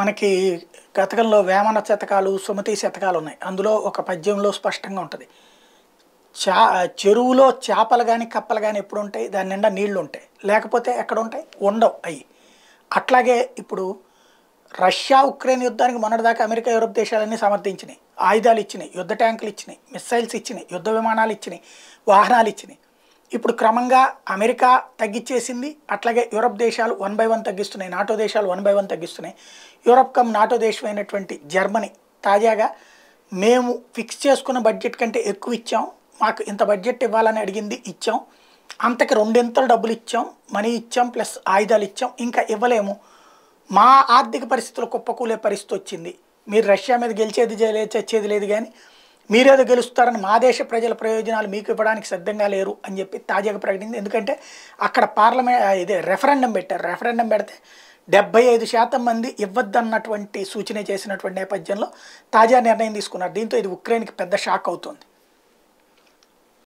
మనకి గతకంలో వేమన శతకాలు సుమతి శతకాలు ఉన్నాయి అందులో ఒక పద్యంలో స్పష్టంగా ఉంటుంది చా చెరువులో చేపలు కానీ కప్పలు కానీ ఎప్పుడు ఉంటాయి దాని నిండా నీళ్లు ఉంటాయి లేకపోతే ఎక్కడ ఉంటాయి ఉండవు అవి అట్లాగే ఇప్పుడు రష్యా ఉక్రెయిన్ యుద్ధానికి మొన్నటిదాకా అమెరికా యూరప్ దేశాలన్నీ సమర్థించినాయి ఆయుధాలు ఇచ్చినాయి యుద్ధ ట్యాంకులు ఇచ్చినాయి మిస్సైల్స్ ఇచ్చినాయి యుద్ధ విమానాలు ఇచ్చినాయి వాహనాలు ఇచ్చినాయి ఇప్పుడు క్రమంగా అమెరికా తగ్గించేసింది అట్లాగే యూరప్ దేశాలు వన్ బై వన్ తగ్గిస్తున్నాయి నాటో దేశాలు వన్ బై వన్ తగ్గిస్తున్నాయి యూరప్ కమ్ నాటో దేశమైనటువంటి జర్మనీ తాజాగా మేము ఫిక్స్ చేసుకున్న బడ్జెట్ కంటే ఎక్కువ ఇచ్చాం మాకు ఇంత బడ్జెట్ ఇవ్వాలని అడిగింది ఇచ్చాం అంతకి రెండింతలు డబ్బులు ఇచ్చాం మనీ ఇచ్చాం ప్లస్ ఆయుధాలు ఇచ్చాం ఇంకా ఇవ్వలేము మా ఆర్థిక పరిస్థితులు కుప్పకూలే పరిస్థితి వచ్చింది మీరు రష్యా మీద గెలిచేది చేయలేదు చచ్చేది లేదు కానీ మీరేదో గెలుస్తారని మా దేశ ప్రజల ప్రయోజనాలు మీకు ఇవ్వడానికి సిద్ధంగా లేరు అని చెప్పి తాజాగా ప్రకటించింది ఎందుకంటే అక్కడ పార్లమెంట్ ఇదే రెఫరెండం పెట్టారు రెఫరెండం పెడితే డెబ్బై ఐదు శాతం మంది ఇవ్వద్దన్నటువంటి సూచన చేసినటువంటి నేపథ్యంలో తాజా నిర్ణయం తీసుకున్నారు దీంతో ఇది ఉక్రెయిన్కి పెద్ద షాక్ అవుతుంది